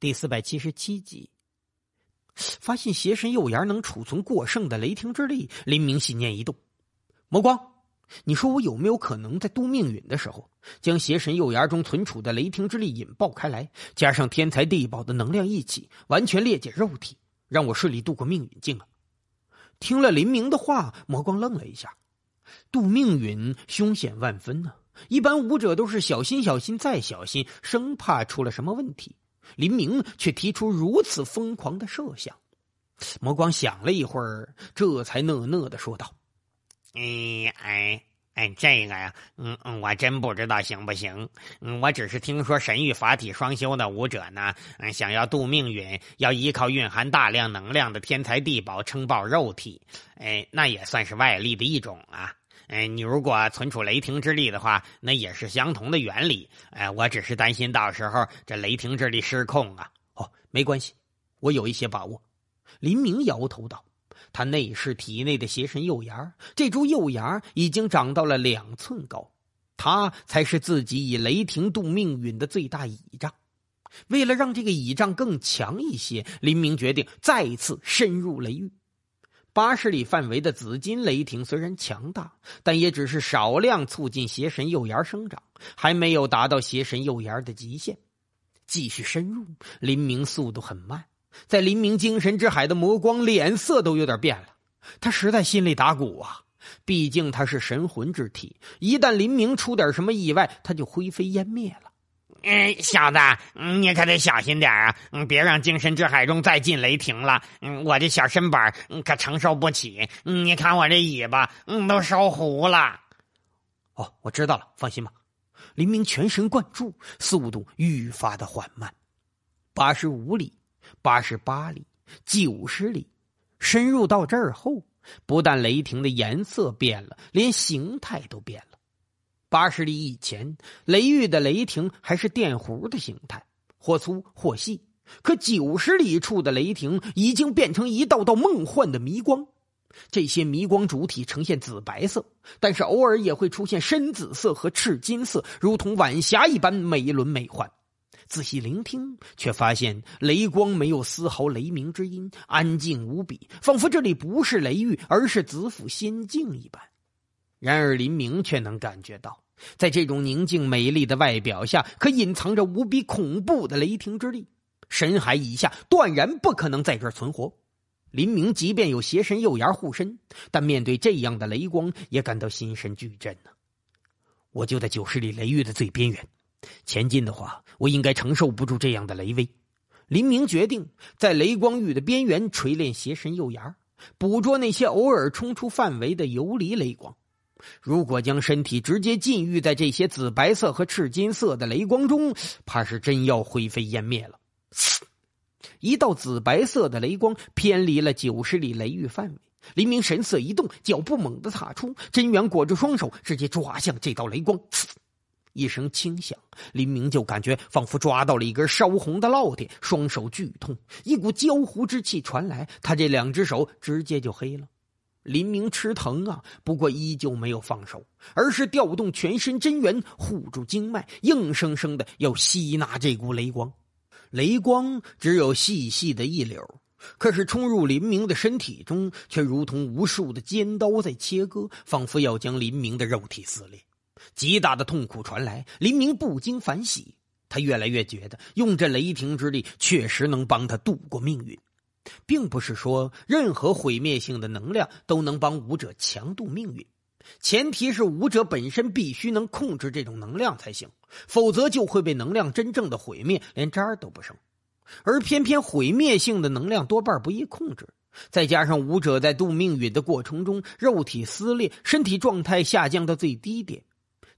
第四百七十七集，发现邪神右眼能储存过剩的雷霆之力。林明心念一动，魔光，你说我有没有可能在渡命运的时候，将邪神右眼中存储的雷霆之力引爆开来，加上天才地宝的能量一起，完全裂解肉体，让我顺利渡过命运境啊？听了林明的话，魔光愣了一下。渡命运凶险万分呢，一般武者都是小心、小心再小心，生怕出了什么问题。林明却提出如此疯狂的设想，魔光想了一会儿，这才讷讷的说道：“哎哎哎，这个呀，嗯嗯，我真不知道行不行。嗯，我只是听说神域法体双修的武者呢，嗯，想要渡命运，要依靠蕴含大量能量的天材地宝撑爆肉体，哎，那也算是外力的一种啊。”哎，你如果存储雷霆之力的话，那也是相同的原理。哎，我只是担心到时候这雷霆之力失控啊。哦，没关系，我有一些把握。林明摇头道：“他内视体内的邪神幼芽，这株幼芽已经长到了两寸高，他才是自己以雷霆度命运的最大倚仗。为了让这个倚仗更强一些，林明决定再次深入雷域。”八十里范围的紫金雷霆虽然强大，但也只是少量促进邪神右眼生长，还没有达到邪神右眼的极限。继续深入，林明速度很慢，在林明精神之海的魔光脸色都有点变了。他实在心里打鼓啊，毕竟他是神魂之体，一旦林明出点什么意外，他就灰飞烟灭了。嗯，小子，你可得小心点啊！别让精神之海中再进雷霆了，嗯，我这小身板可承受不起。你看我这尾巴，嗯，都烧糊了。哦，我知道了，放心吧。黎明全神贯注，速度愈发的缓慢。八十五里，八十八里，九十里。深入到这儿后，不但雷霆的颜色变了，连形态都变了。八十里以前，雷域的雷霆还是电弧的形态，或粗或细；可九十里处的雷霆已经变成一道道梦幻的迷光。这些迷光主体呈现紫白色，但是偶尔也会出现深紫色和赤金色，如同晚霞一般美轮美奂。仔细聆听，却发现雷光没有丝毫雷鸣之音，安静无比，仿佛这里不是雷域，而是紫府仙境一般。然而，林明却能感觉到，在这种宁静美丽的外表下，可隐藏着无比恐怖的雷霆之力。神海以下，断然不可能在这儿存活。林明即便有邪神右牙护身，但面对这样的雷光，也感到心神俱震呢。我就在九十里雷域的最边缘，前进的话，我应该承受不住这样的雷威。林明决定在雷光域的边缘锤炼邪神右牙，捕捉那些偶尔冲出范围的游离雷光。如果将身体直接禁欲在这些紫白色和赤金色的雷光中，怕是真要灰飞烟灭了。一道紫白色的雷光偏离了九十里雷域范围，林明神色一动，脚步猛地踏出，真元裹着双手，直接抓向这道雷光。一声轻响，林明就感觉仿佛抓到了一根烧红的烙铁，双手剧痛，一股焦糊之气传来，他这两只手直接就黑了。林明吃疼啊，不过依旧没有放手，而是调动全身真元护住经脉，硬生生的要吸纳这股雷光。雷光只有细细的一绺，可是冲入林明的身体中，却如同无数的尖刀在切割，仿佛要将林明的肉体撕裂。极大的痛苦传来，林明不禁反喜，他越来越觉得用这雷霆之力确实能帮他度过命运。并不是说任何毁灭性的能量都能帮武者强渡命运，前提是武者本身必须能控制这种能量才行，否则就会被能量真正的毁灭，连渣儿都不剩。而偏偏毁灭性的能量多半不易控制，再加上武者在渡命运的过程中肉体撕裂，身体状态下降到最低点，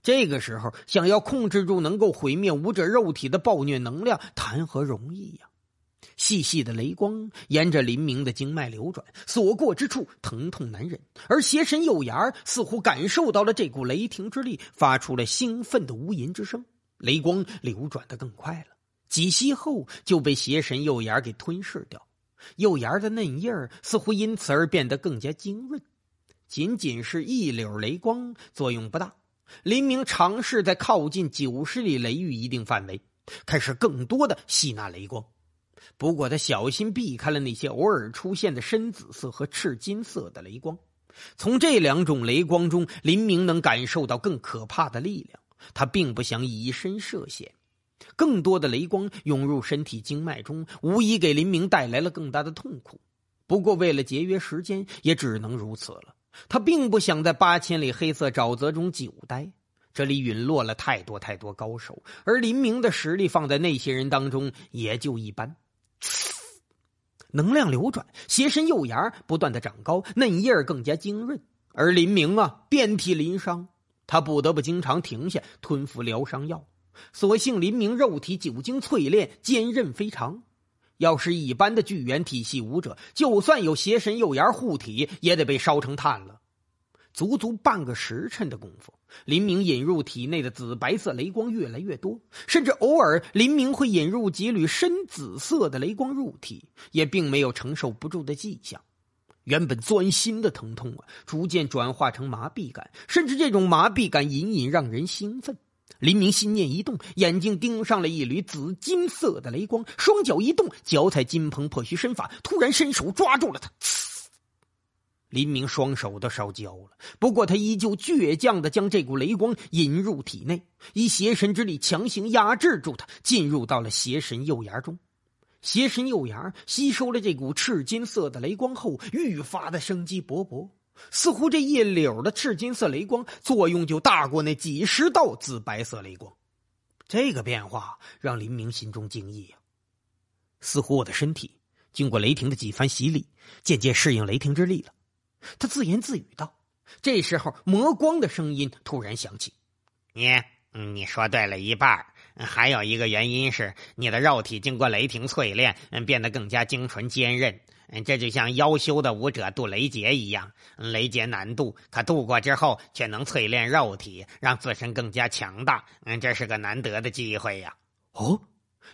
这个时候想要控制住能够毁灭武者肉体的暴虐能量，谈何容易呀？细细的雷光沿着林明的经脉流转，所过之处疼痛难忍。而邪神右眼儿似乎感受到了这股雷霆之力，发出了兴奋的呜吟之声。雷光流转的更快了，几息后就被邪神右眼儿给吞噬掉。右眼儿的嫩叶儿似乎因此而变得更加精润。仅仅是一绺雷光作用不大，林明尝试在靠近九十里雷域一定范围，开始更多的吸纳雷光。不过，他小心避开了那些偶尔出现的深紫色和赤金色的雷光。从这两种雷光中，林明能感受到更可怕的力量。他并不想以身涉险。更多的雷光涌入身体经脉中，无疑给林明带来了更大的痛苦。不过，为了节约时间，也只能如此了。他并不想在八千里黑色沼泽中久待。这里陨落了太多太多高手，而林明的实力放在那些人当中也就一般。能量流转，邪神右牙不断的长高，嫩叶更加精润。而林明啊，遍体鳞伤，他不得不经常停下吞服疗伤药。所幸林明肉体久经淬炼，坚韧非常。要是一般的巨猿体系武者，就算有邪神右牙护体，也得被烧成炭了。足足半个时辰的功夫，林明引入体内的紫白色雷光越来越多，甚至偶尔林明会引入几缕深紫色的雷光入体，也并没有承受不住的迹象。原本钻心的疼痛啊，逐渐转化成麻痹感，甚至这种麻痹感隐隐让人兴奋。林明心念一动，眼睛盯上了一缕紫金色的雷光，双脚一动，脚踩金鹏破虚身法，突然伸手抓住了他。林明双手都烧焦了，不过他依旧倔强的将这股雷光引入体内，以邪神之力强行压制住它，进入到了邪神右牙中。邪神右牙吸收了这股赤金色的雷光后，愈发的生机勃勃，似乎这一绺的赤金色雷光作用就大过那几十道紫白色雷光。这个变化让林明心中惊异啊！似乎我的身体经过雷霆的几番洗礼，渐渐适应雷霆之力了。他自言自语道：“这时候，魔光的声音突然响起。你，你说对了一半还有一个原因是，你的肉体经过雷霆淬炼，变得更加精纯坚韧。这就像妖修的武者渡雷劫一样，雷劫难渡，可渡过之后却能淬炼肉体，让自身更加强大。嗯，这是个难得的机会呀。”哦，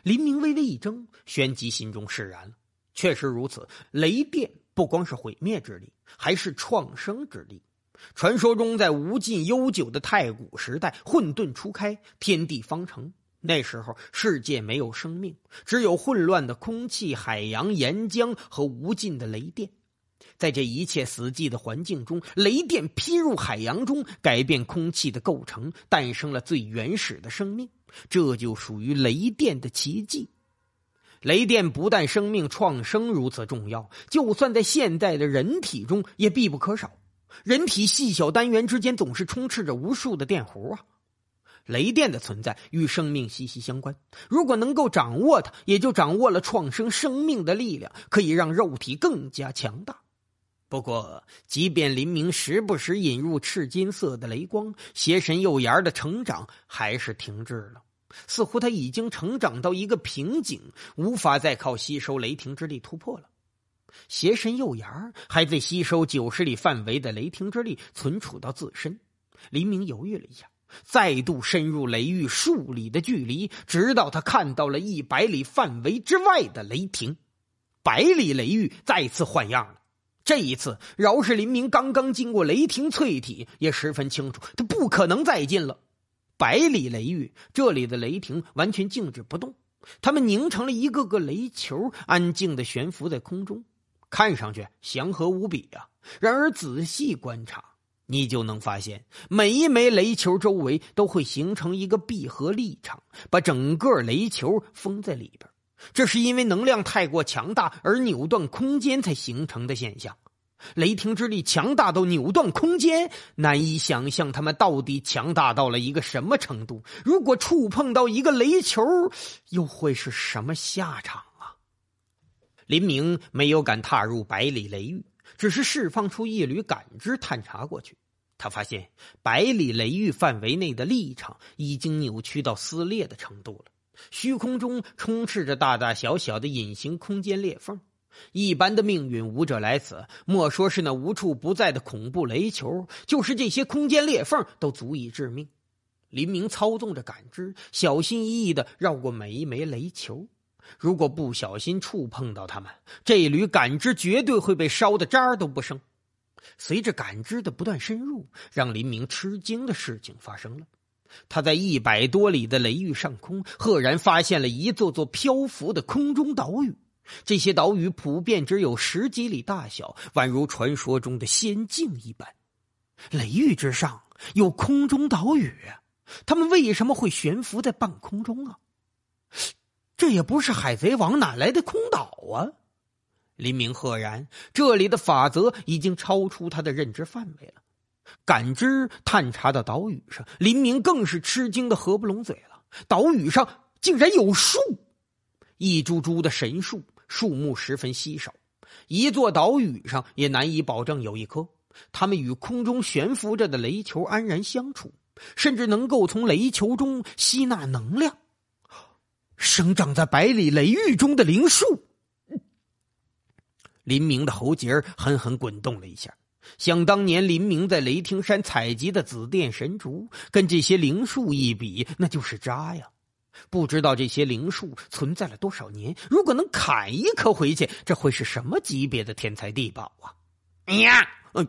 林明微微一怔，旋即心中释然了。确实如此，雷电。不光是毁灭之力，还是创生之力。传说中，在无尽悠久的太古时代，混沌初开，天地方成。那时候，世界没有生命，只有混乱的空气、海洋、岩浆和无尽的雷电。在这一切死寂的环境中，雷电劈入海洋中，改变空气的构成，诞生了最原始的生命。这就属于雷电的奇迹。雷电不但生命创生如此重要，就算在现代的人体中也必不可少。人体细小单元之间总是充斥着无数的电弧啊！雷电的存在与生命息息相关。如果能够掌握它，也就掌握了创生生命的力量，可以让肉体更加强大。不过，即便林明时不时引入赤金色的雷光，邪神右眼儿的成长还是停滞了。似乎他已经成长到一个瓶颈，无法再靠吸收雷霆之力突破了。邪神右芽还在吸收九十里范围的雷霆之力，存储到自身。黎明犹豫了一下，再度深入雷域数里的距离，直到他看到了一百里范围之外的雷霆。百里雷域再次换样了。这一次，饶是黎明刚刚经过雷霆淬体，也十分清楚，他不可能再进了。百里雷域，这里的雷霆完全静止不动，它们凝成了一个个雷球，安静的悬浮在空中，看上去祥和无比啊。然而仔细观察，你就能发现，每一枚雷球周围都会形成一个闭合立场，把整个雷球封在里边。这是因为能量太过强大而扭断空间才形成的现象。雷霆之力强大到扭断空间，难以想象他们到底强大到了一个什么程度。如果触碰到一个雷球，又会是什么下场啊？林明没有敢踏入百里雷域，只是释放出一缕感知探查过去。他发现百里雷域范围内的立场已经扭曲到撕裂的程度了，虚空中充斥着大大小小的隐形空间裂缝。一般的命运舞者来此，莫说是那无处不在的恐怖雷球，就是这些空间裂缝都足以致命。林明操纵着感知，小心翼翼的绕过每一枚雷球。如果不小心触碰到他们，这缕感知绝对会被烧的渣都不剩。随着感知的不断深入，让林明吃惊的事情发生了。他在一百多里的雷域上空，赫然发现了一座座漂浮的空中岛屿。这些岛屿普遍只有十几里大小，宛如传说中的仙境一般。雷域之上有空中岛屿，他们为什么会悬浮在半空中啊？这也不是海贼王哪来的空岛啊？林明赫然，这里的法则已经超出他的认知范围了。感知探查到岛屿上，林明更是吃惊的合不拢嘴了。岛屿上竟然有树，一株株的神树。树木十分稀少，一座岛屿上也难以保证有一棵。它们与空中悬浮着的雷球安然相处，甚至能够从雷球中吸纳能量。生长在百里雷域中的灵树，林明的喉结狠狠滚动了一下。想当年林明在雷霆山采集的紫电神竹，跟这些灵树一比，那就是渣呀。不知道这些灵树存在了多少年？如果能砍一棵回去，这会是什么级别的天才地宝啊？呀，嗯，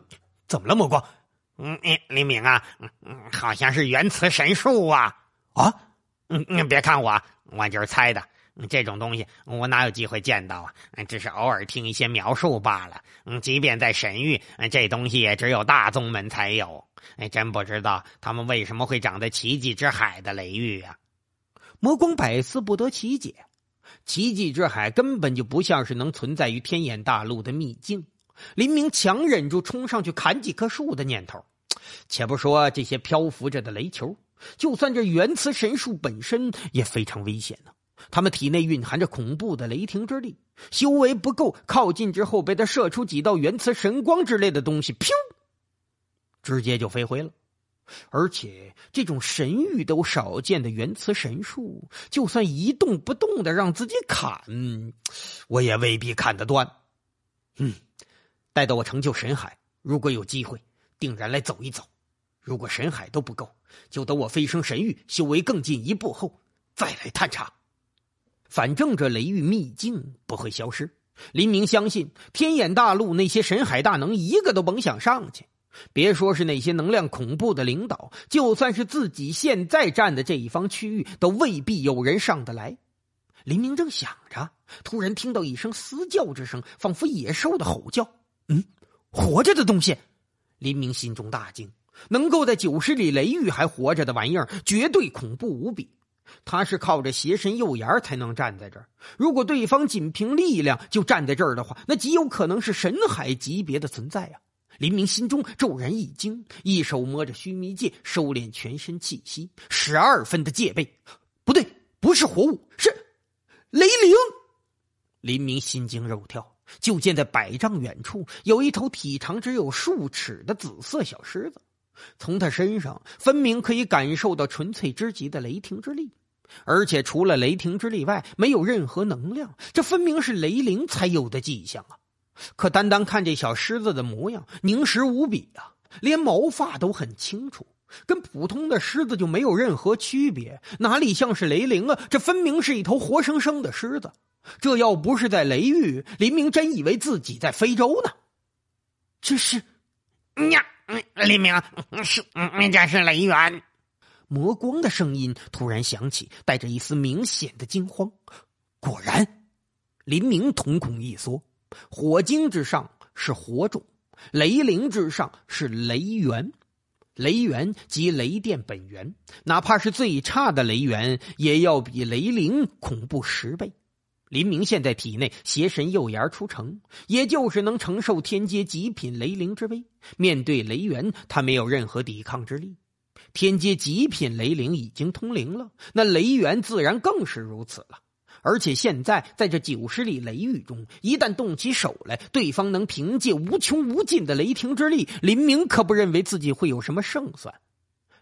怎么了，莫光？嗯，哎，李敏啊，嗯嗯，好像是原磁神树啊？啊？嗯嗯，别看我，我就是猜的。这种东西，我哪有机会见到啊？只是偶尔听一些描述罢了。嗯，即便在神域，这东西也只有大宗门才有。哎，真不知道他们为什么会长在奇迹之海的雷域啊？魔光百思不得其解，奇迹之海根本就不像是能存在于天眼大陆的秘境。林明强忍住冲上去砍几棵树的念头，且不说这些漂浮着的雷球，就算这原磁神树本身也非常危险呢。他们体内蕴含着恐怖的雷霆之力，修为不够，靠近之后被他射出几道原磁神光之类的东西，噗，直接就飞灰了。而且这种神域都少见的原磁神术，就算一动不动的让自己砍，我也未必砍得断。嗯，待到我成就神海，如果有机会，定然来走一走。如果神海都不够，就等我飞升神域，修为更进一步后再来探查。反正这雷域秘境不会消失，林明相信天眼大陆那些神海大能，一个都甭想上去。别说是那些能量恐怖的领导，就算是自己现在站的这一方区域，都未必有人上得来。林明正想着，突然听到一声嘶叫之声，仿佛野兽的吼叫。嗯，活着的东西！林明心中大惊，能够在九十里雷域还活着的玩意儿，绝对恐怖无比。他是靠着邪神右眼才能站在这儿，如果对方仅凭力量就站在这儿的话，那极有可能是神海级别的存在呀。林明心中骤然一惊，一手摸着须弥戒，收敛全身气息，十二分的戒备。不对，不是活物，是雷灵。林明心惊肉跳，就见在百丈远处，有一头体长只有数尺的紫色小狮子，从它身上分明可以感受到纯粹之极的雷霆之力，而且除了雷霆之力外，没有任何能量。这分明是雷灵才有的迹象啊！可单单看这小狮子的模样，凝实无比啊，连毛发都很清楚，跟普通的狮子就没有任何区别，哪里像是雷灵啊？这分明是一头活生生的狮子！这要不是在雷域，林明真以为自己在非洲呢。这是，呀，林明是，家是雷源，魔光的声音突然响起，带着一丝明显的惊慌。果然，林明瞳孔一缩。火晶之上是火种，雷灵之上是雷源，雷源即雷电本源。哪怕是最差的雷源，也要比雷灵恐怖十倍。林明现在体内邪神右眼出城，也就是能承受天阶极品雷灵之威。面对雷源，他没有任何抵抗之力。天阶极品雷灵已经通灵了，那雷源自然更是如此了。而且现在在这九十里雷域中，一旦动起手来，对方能凭借无穷无尽的雷霆之力，林明可不认为自己会有什么胜算。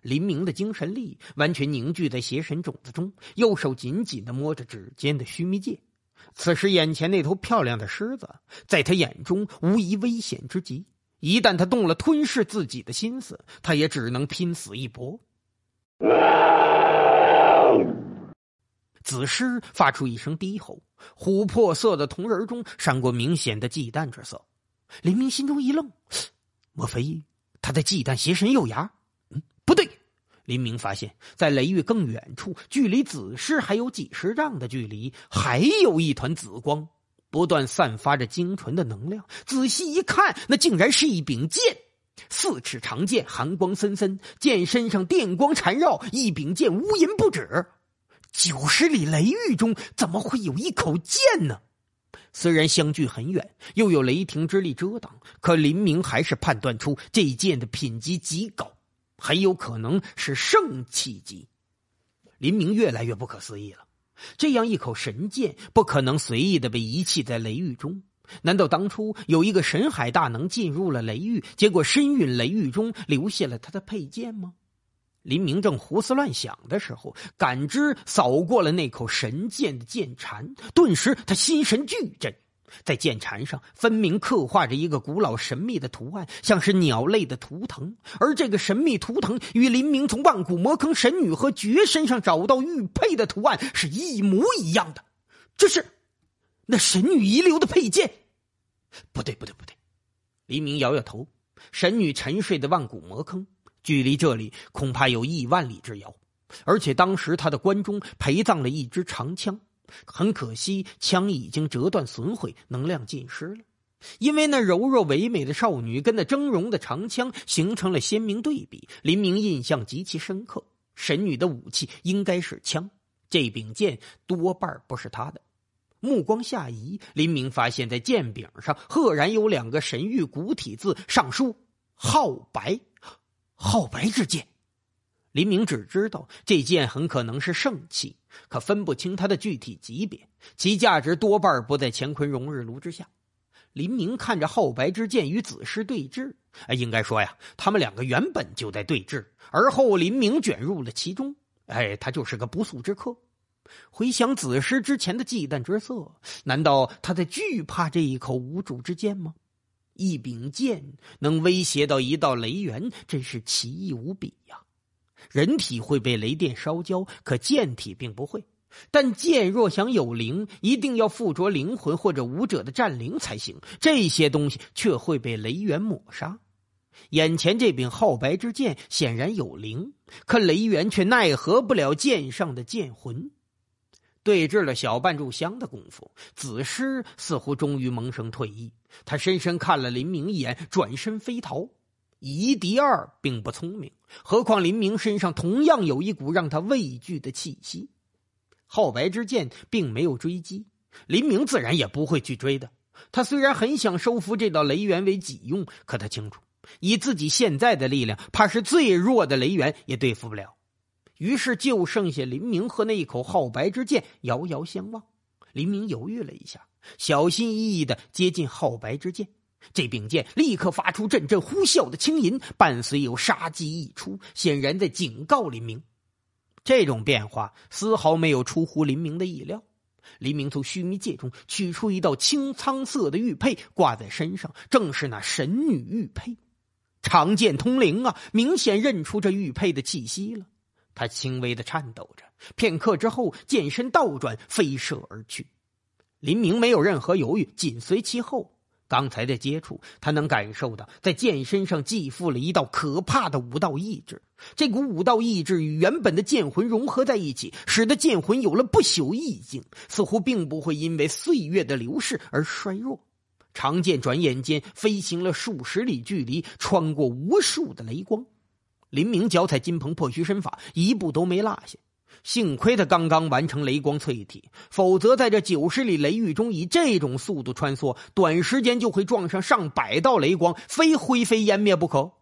林明的精神力完全凝聚在邪神种子中，右手紧紧的摸着指尖的须弥戒。此时眼前那头漂亮的狮子，在他眼中无疑危险之极。一旦他动了吞噬自己的心思，他也只能拼死一搏。子师发出一声低吼，琥珀色的瞳仁中闪过明显的忌惮之色。林明心中一愣，莫非他在忌惮邪神幼牙？嗯，不对。林明发现，在雷域更远处，距离子师还有几十丈的距离，还有一团紫光，不断散发着精纯的能量。仔细一看，那竟然是一柄剑，四尺长剑，寒光森森，剑身上电光缠绕，一柄剑无银不止。九十里雷域中怎么会有一口剑呢？虽然相距很远，又有雷霆之力遮挡，可林明还是判断出这剑的品级极高，很有可能是圣器级。林明越来越不可思议了：这样一口神剑不可能随意的被遗弃在雷域中。难道当初有一个神海大能进入了雷域，结果身陨雷域中，留下了他的佩剑吗？林明正胡思乱想的时候，感知扫过了那口神剑的剑禅，顿时他心神巨震。在剑禅上，分明刻画着一个古老神秘的图案，像是鸟类的图腾。而这个神秘图腾与林明从万古魔坑神女和绝身上找到玉佩的图案是一模一样的。这是，那神女遗留的佩剑？不对，不对，不对！黎明摇摇头，神女沉睡的万古魔坑。距离这里恐怕有亿万里之遥，而且当时他的棺中陪葬了一支长枪，很可惜，枪已经折断损毁，能量尽失了。因为那柔弱唯美的少女跟那峥嵘的长枪形成了鲜明对比，林明印象极其深刻。神女的武器应该是枪，这柄剑多半不是他的。目光下移，林明发现在剑柄上赫然有两个神域古体字，上书“浩白”。皓白之剑，林明只知道这剑很可能是圣器，可分不清它的具体级别，其价值多半不在乾坤融日炉之下。林明看着皓白之剑与子师对峙，哎，应该说呀，他们两个原本就在对峙，而后林明卷入了其中，哎，他就是个不速之客。回想子师之前的忌惮之色，难道他在惧怕这一口无主之剑吗？一柄剑能威胁到一道雷源，真是奇异无比呀！人体会被雷电烧焦，可剑体并不会。但剑若想有灵，一定要附着灵魂或者武者的战灵才行。这些东西却会被雷源抹杀。眼前这柄皓白之剑显然有灵，可雷源却奈何不了剑上的剑魂。对峙了小半炷香的功夫，子师似乎终于萌生退意。他深深看了林明一眼，转身飞逃。以一敌二，并不聪明。何况林明身上同样有一股让他畏惧的气息。浩白之剑并没有追击，林明自然也不会去追的。他虽然很想收服这道雷源为己用，可他清楚，以自己现在的力量，怕是最弱的雷源也对付不了。于是就剩下林明和那一口皓白之剑遥遥相望。林明犹豫了一下，小心翼翼的接近皓白之剑。这柄剑立刻发出阵阵呼啸的轻吟，伴随有杀机溢出，显然在警告林明。这种变化丝毫没有出乎林明的意料。林明从须弥界中取出一道青苍色的玉佩，挂在身上，正是那神女玉佩。长剑通灵啊，明显认出这玉佩的气息了。他轻微的颤抖着，片刻之后，剑身倒转，飞射而去。林明没有任何犹豫，紧随其后。刚才的接触，他能感受到，在剑身上寄附了一道可怕的武道意志。这股武道意志与原本的剑魂融合在一起，使得剑魂有了不朽意境，似乎并不会因为岁月的流逝而衰弱。长剑转眼间飞行了数十里距离，穿过无数的雷光。林明脚踩金鹏破虚身法，一步都没落下。幸亏他刚刚完成雷光淬体，否则在这九十里雷域中以这种速度穿梭，短时间就会撞上上百道雷光，非灰飞烟灭不可。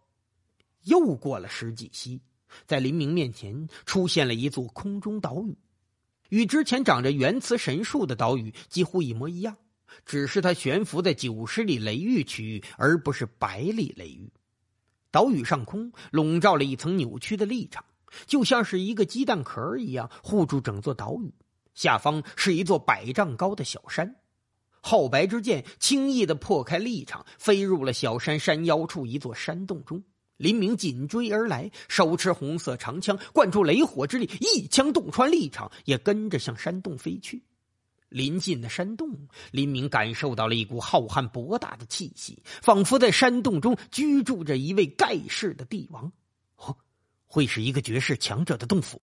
又过了十几息，在林明面前出现了一座空中岛屿，与之前长着原磁神树的岛屿几乎一模一样，只是它悬浮在九十里雷域区域，而不是百里雷域。岛屿上空笼罩了一层扭曲的立场，就像是一个鸡蛋壳一样护住整座岛屿。下方是一座百丈高的小山，皓白之剑轻易的破开立场，飞入了小山山腰处一座山洞中。林明紧追而来，手持红色长枪，灌注雷火之力，一枪洞穿立场，也跟着向山洞飞去。临近的山洞，林明感受到了一股浩瀚博大的气息，仿佛在山洞中居住着一位盖世的帝王，哦，会是一个绝世强者的洞府。